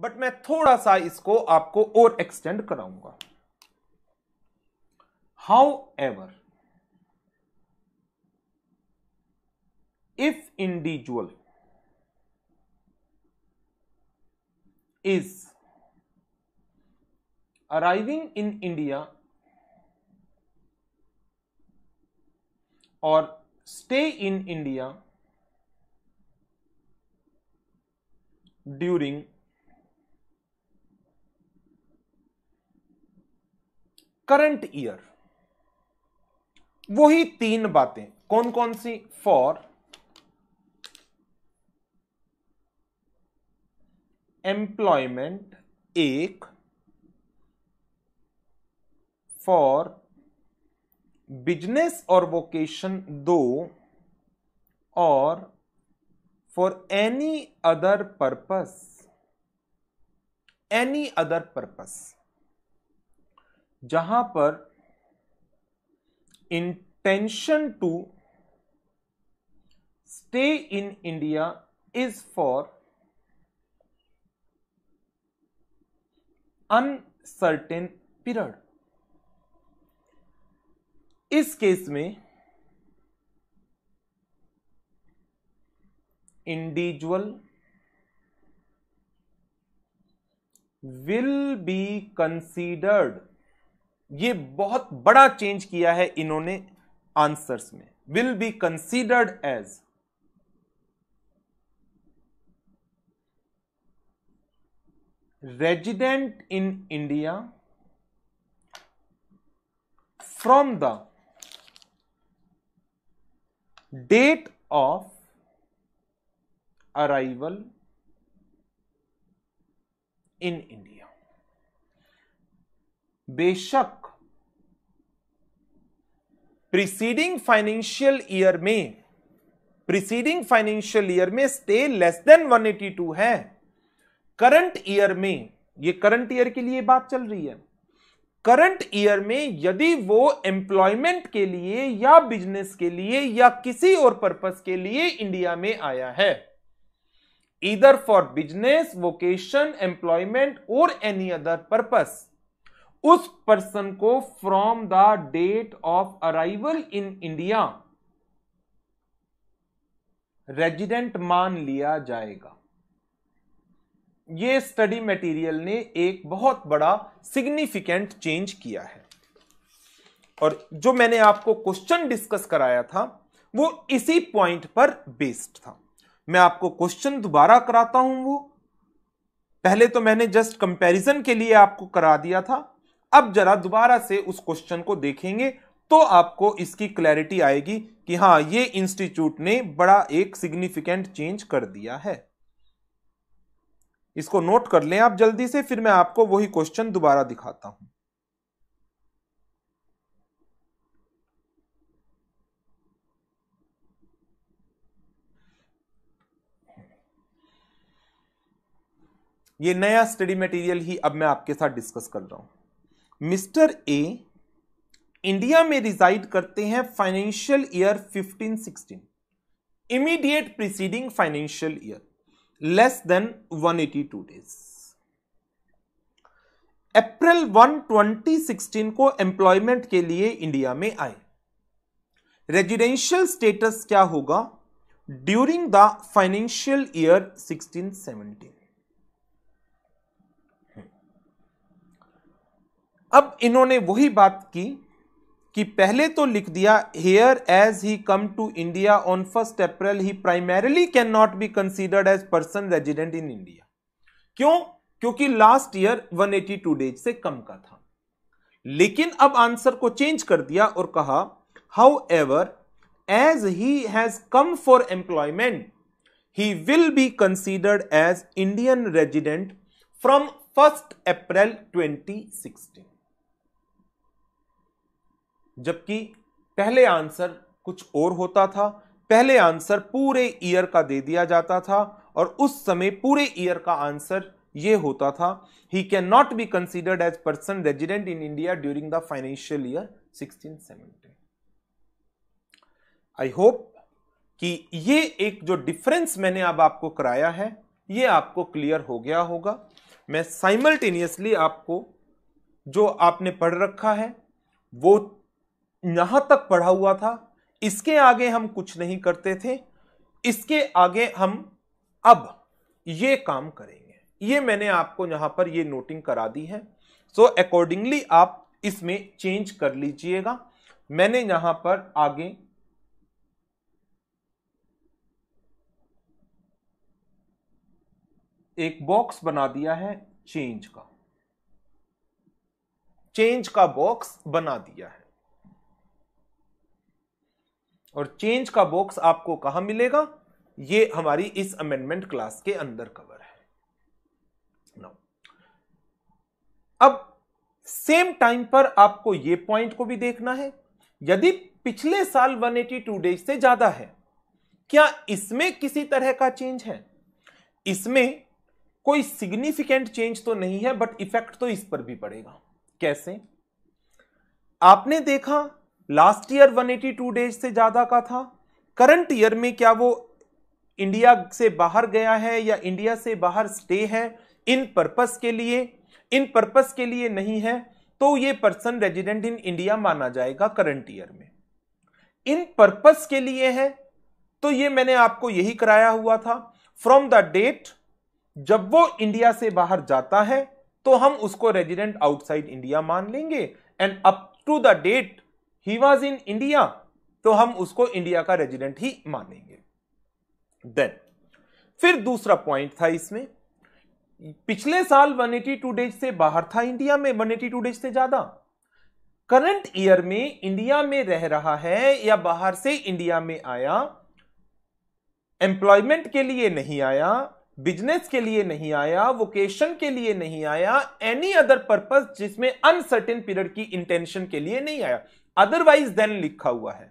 But मैं थोड़ा सा इसको आपको और एक्सटेंड कराऊंगा however if individual is arriving in India और stay in India during current year वही तीन बातें कौन कौन सी फॉर एम्प्लॉयमेंट एक फॉर बिजनेस और वोकेशन दो और for any other purpose any other purpose जहां पर intention to stay in India is for uncertain period इस केस में इंडिविजुअल विल बी कंसीडर्ड ये बहुत बड़ा चेंज किया है इन्होंने आंसर्स में will be considered as resident in India from the date of arrival in India बेशक प्रीसीडिंग फाइनेंशियल ईयर में प्रीसीडिंग फाइनेंशियल ईयर में स्टे लेस देन 182 है करंट ईयर में ये करंट ईयर के लिए बात चल रही है करंट ईयर में यदि वो एम्प्लॉयमेंट के लिए या बिजनेस के लिए या किसी और पर्पस के लिए इंडिया में आया है इधर फॉर बिजनेस वोकेशन एम्प्लॉयमेंट और एनी अदर पर्पस उस पर्सन को from the date of arrival in India resident मान लिया जाएगा यह स्टडी मटेरियल ने एक बहुत बड़ा सिग्निफिकेंट चेंज किया है और जो मैंने आपको क्वेश्चन डिस्कस कराया था वो इसी पॉइंट पर बेस्ड था मैं आपको क्वेश्चन दोबारा कराता हूं वो पहले तो मैंने जस्ट कंपैरिजन के लिए आपको करा दिया था अब जरा दोबारा से उस क्वेश्चन को देखेंगे तो आपको इसकी क्लैरिटी आएगी कि हाँ ये इंस्टीट्यूट ने बड़ा एक सिग्निफिकेंट चेंज कर दिया है इसको नोट कर लें आप जल्दी से फिर मैं आपको वही क्वेश्चन दोबारा दिखाता हूं ये नया स्टडी मटेरियल ही अब मैं आपके साथ डिस्कस कर रहा हूं मिस्टर ए इंडिया में रिजाइड करते हैं financial year 1516 immediate preceding financial year less than 182 days April 1 2016 को एम्प्लॉयमेंट के लिए इंडिया में आए रेजिडेंशियल स्टेटस क्या होगा ड्यूरिंग द फाइनेंशियल ईयर 1617 अब इन्होंने वही बात की कि पहले तो लिख दिया here as he come to India on first April he primarily can not be considered as person resident in India क्यों क्योंकि लास्ट ईयर 182 डेज से कम का था लेकिन अब आंसर को चेंज कर दिया और कहा however as he has come for employment he will be considered as Indian resident from first April 2016 जबकि पहले आंसर कुछ और होता था पहले आंसर पूरे ईयर का दे दिया जाता था और उस समय पूरे ईयर का आंसर ये होता था he can not be considered as person resident in India during the financial year 1670 I hope कि ये एक जो डिफरेंस मैंने अब आपको कराया है ये आपको क्लियर हो गया होगा मैं साइमल्टेनियसली आपको जो आपने पढ़ रखा है वो यहां तक पढ़ा हुआ था इसके आगे हम कुछ नहीं करते थे इसके आगे हम अब ये काम करेंगे ये मैंने आपको यहां पर ये नोटिंग करा दी है सो so, अकॉर्डिंगली आप इसमें चेंज कर लीजिएगा मैंने यहां पर आगे एक बॉक्स बना दिया है चेंज का चेंज का बॉक्स बना दिया है और चेंज का बॉक्स आपको कहा मिलेगा ये हमारी इस अमेंडमेंट क्लास के अंदर कवर है नो अब सेम टाइम पर आपको ये पॉइंट को भी देखना है यदि पिछले साल 182 डेज से ज्यादा है क्या इसमें किसी तरह का चेंज है इसमें कोई सिग्निफिकेंट चेंज तो नहीं है बट इफेक्ट तो इस पर भी पड़ेगा कैसे आपने देखा लास्ट ईयर 182 डेज से ज़्यादा का था करंट ईयर में क्या वो इंडिया से बाहर गया है या इंडिया से बाहर स्टे है इन पर्पस के लिए इन पर्पस के लिए नहीं है तो ये पर्सन रेजिडेंट इन इंडिया माना जाएगा करंट ईयर में इन पर्पस के लिए है तो ये मैंने आपको यही कराया हुआ था फ्रॉम द डेट जब वो इंडिया से बाहर जाता है तो हम उसको रेजिडेंट आउटसाइड इंडिया मान लेंगे and up to the date he was in India तो हम उसको इंडिया का रेजिडेंट ही मानेंगे देन फिर दूसरा पॉइंट था इसमें पिछले साल 182 डेज से बाहर था इंडिया में 182 डेज से ज्यादा करंट ईयर में इंडिया में रह रहा है या बाहर से इंडिया में आया एम्प्लॉयमेंट के लिए नहीं आया बिजनेस के लिए नहीं आया वोकेशन के लिए नहीं आया एनी अदर पर्पज जिसमें अनसर्टेन पीरियड की इंटेंशन के लिए नहीं आया अदरवाइज देन लिखा हुआ है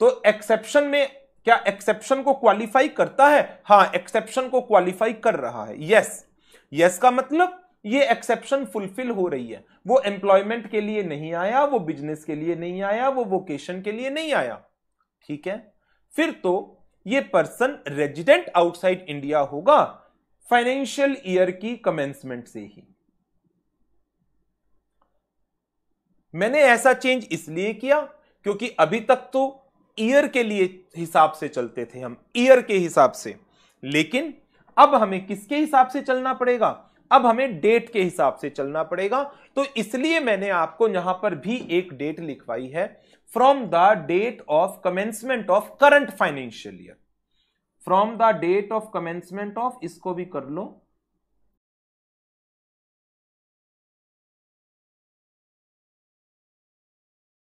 तो एक्सेप्शन में क्या एक्सेप्शन को क्वालिफाई करता है हाँ एक्सेप्शन को क्वालिफाई कर रहा है यस yes. यस yes का मतलब ये एक्सेप्शन फुलफिल हो रही है वो एम्प्लॉयमेंट के लिए नहीं आया वो बिजनेस के लिए नहीं आया वो वोकेशन के लिए नहीं आया ठीक है फिर तो ये पर्सन रेजिडेंट आउटसाइड इंडिया होगा फाइनेंशियल ईयर की कमेंसमेंट से ही मैंने ऐसा चेंज इसलिए किया क्योंकि अभी तक तो ईयर के लिए हिसाब से चलते थे हम ईयर के हिसाब से लेकिन अब हमें किसके हिसाब से चलना पड़ेगा अब हमें डेट के हिसाब से चलना पड़ेगा तो इसलिए मैंने आपको यहां पर भी एक डेट लिखवाई है from the date of commencement of current financial year from the date of commencement of इसको भी कर लो